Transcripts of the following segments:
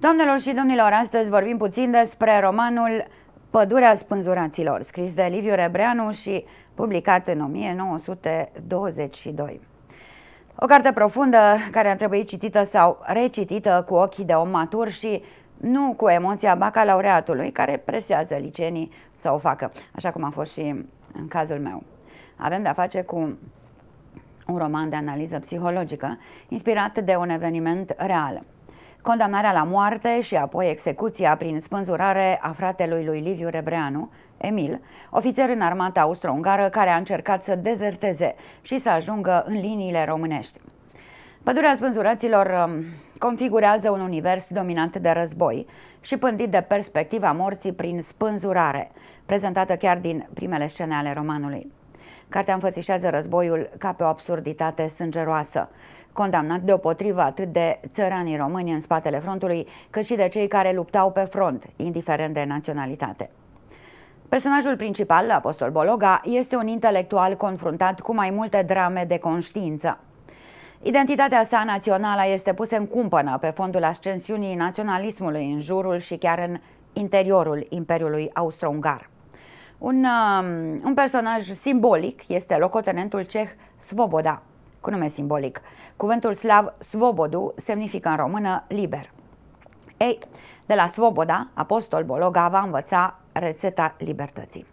Doamnelor și domnilor, astăzi vorbim puțin despre romanul Pădurea spânzuraților, scris de Liviu Rebreanu și publicat în 1922. O carte profundă care a trebuit citită sau recitită cu ochii de om matur și nu cu emoția bacalaureatului care presează licenii să o facă, așa cum a fost și în cazul meu. Avem de-a face cu un roman de analiză psihologică inspirat de un eveniment real. Condamnarea la moarte și apoi execuția prin spânzurare a fratelui lui Liviu Rebreanu, Emil, ofițer în armata austro-ungară care a încercat să dezerteze și să ajungă în liniile românești. Pădurea spânzuraților um, configurează un univers dominant de război și pândit de perspectiva morții prin spânzurare, prezentată chiar din primele scene ale romanului. Cartea înfățișează războiul ca pe o absurditate sângeroasă condamnat deopotrivă atât de țăranii români în spatele frontului, cât și de cei care luptau pe front, indiferent de naționalitate. Personajul principal, Apostol Bologa, este un intelectual confruntat cu mai multe drame de conștiință. Identitatea sa națională este pusă în cumpănă pe fondul ascensiunii naționalismului în jurul și chiar în interiorul Imperiului Austro-Ungar. Un, um, un personaj simbolic este locotenentul ceh Svoboda, cu nume simbolic. Cuvântul slav Svobodu semnifică în română liber. Ei, de la Svoboda, apostol Bologa va învăța rețeta libertății.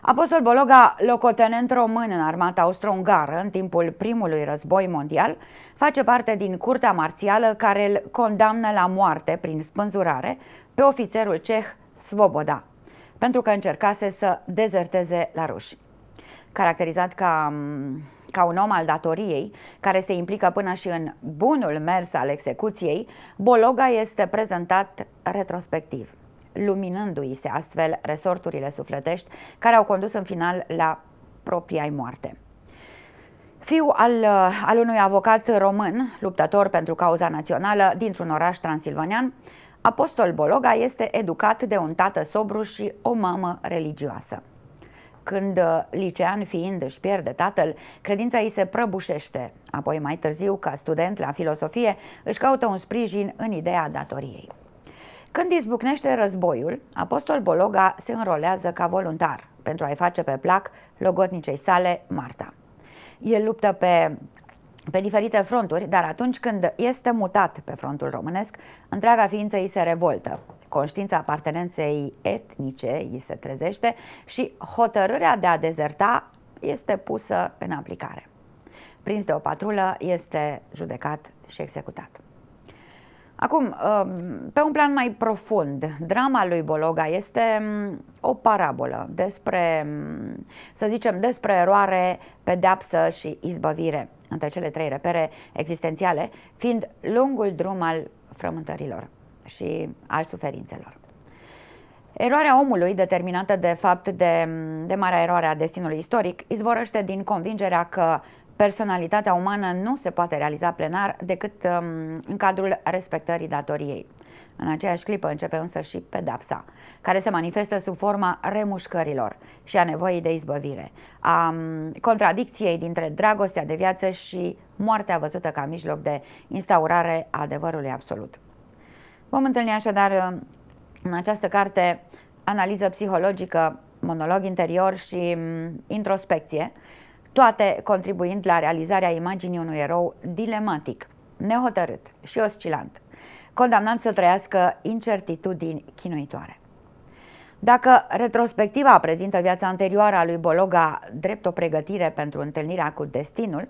Apostol Bologa, locotenent român în armata austro-ungară în timpul primului război mondial, face parte din curtea marțială care îl condamnă la moarte prin spânzurare pe ofițerul ceh Svoboda, pentru că încercase să dezerteze la ruși. Caracterizat ca, ca un om al datoriei, care se implică până și în bunul mers al execuției, Bologa este prezentat retrospectiv, luminându-i se astfel resorturile sufletești care au condus în final la propria moarte. Fiul al, al unui avocat român, luptător pentru cauza națională dintr-un oraș transilvanian. Apostol Bologa este educat de un tată sobru și o mamă religioasă. Când uh, licean fiind își pierde tatăl, credința îi se prăbușește. Apoi mai târziu, ca student la filosofie, își caută un sprijin în ideea datoriei. Când izbucnește războiul, apostol Bologa se înrolează ca voluntar pentru a-i face pe plac logotnicei sale Marta. El luptă pe pe diferite fronturi, dar atunci când este mutat pe frontul românesc, întreaga ființă îi se revoltă. Conștiința apartenenței etnice îi se trezește și hotărârea de a dezerta este pusă în aplicare. Prins de o patrulă, este judecat și executat. Acum, um, pe un plan mai profund, drama lui Bologa este um, o parabolă despre, um, să zicem, despre eroare, pedeapsă și izbăvire între cele trei repere existențiale, fiind lungul drum al frământărilor și al suferințelor. Eroarea omului, determinată de fapt de, de marea eroare a destinului istoric, izvorăște din convingerea că personalitatea umană nu se poate realiza plenar decât um, în cadrul respectării datoriei. În aceeași clipă începe însă și pedapsa, care se manifestă sub forma remușcărilor și a nevoii de izbăvire, a contradicției dintre dragostea de viață și moartea văzută ca mijloc de instaurare a adevărului absolut. Vom întâlni așadar în această carte analiză psihologică, monolog interior și introspecție, toate contribuind la realizarea imaginii unui erou dilematic, nehotărât și oscilant, condamnat să trăiască incertitudini chinuitoare. Dacă retrospectiva prezintă viața anterioară a lui Bologa drept o pregătire pentru întâlnirea cu destinul,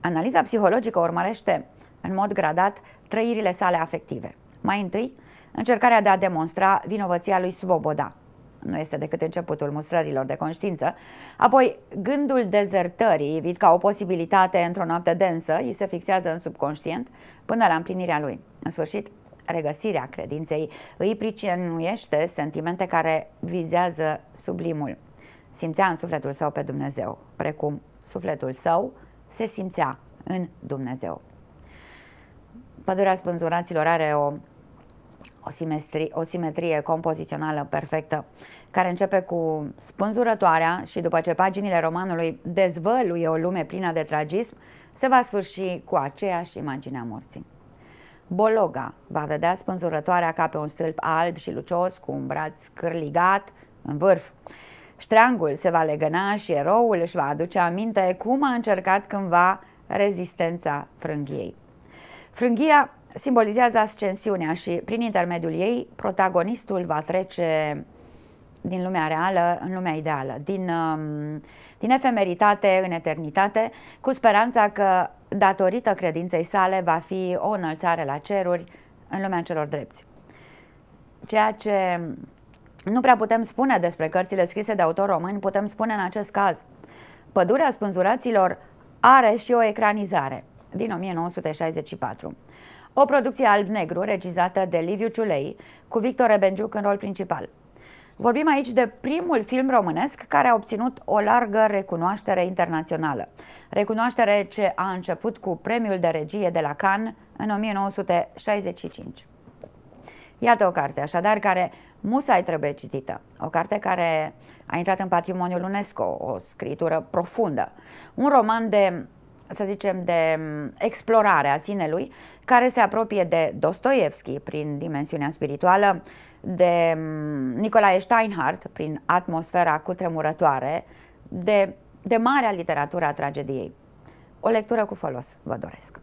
analiza psihologică urmărește în mod gradat trăirile sale afective. Mai întâi, încercarea de a demonstra vinovăția lui Svoboda. Nu este decât începutul mustrărilor de conștiință. Apoi, gândul dezertării, evit ca o posibilitate într-o noapte densă, îi se fixează în subconștient până la împlinirea lui. În sfârșit, regăsirea credinței îi pricinuiește sentimente care vizează sublimul. Simțea în sufletul său pe Dumnezeu, precum sufletul său se simțea în Dumnezeu. Pădurea spânzuraților are o, o, simetrie o simetrie compozițională perfectă, care începe cu spânzurătoarea și după ce paginile romanului dezvăluie o lume plină de tragism, se va sfârși cu aceeași imagine a morții. Bologa va vedea spânzurătoarea ca pe un stâlp alb și lucios, cu un braț cârligat în vârf. Ștreangul se va legăna și eroul își va aduce aminte cum a încercat cândva rezistența frânghiei. Frânghia simbolizează ascensiunea și, prin intermediul ei, protagonistul va trece din lumea reală în lumea ideală, din, um, din efemeritate în eternitate, cu speranța că datorită credinței sale, va fi o înălțare la ceruri în lumea celor drepți. Ceea ce nu prea putem spune despre cărțile scrise de autor români, putem spune în acest caz. Pădurea spânzuraților are și o ecranizare din 1964. O producție alb-negru regizată de Liviu Ciulei cu Victor Benjuc în rol principal – Vorbim aici de primul film românesc care a obținut o largă recunoaștere internațională. Recunoaștere ce a început cu premiul de regie de la Cannes în 1965. Iată o carte, așadar, care musai trebuie citită. O carte care a intrat în patrimoniul UNESCO, o scritură profundă. Un roman de să zicem, de explorare a sinelui, care se apropie de Dostoevski prin dimensiunea spirituală, de Nicolae Steinhardt prin atmosfera cutremurătoare, de, de marea literatură a tragediei. O lectură cu folos vă doresc!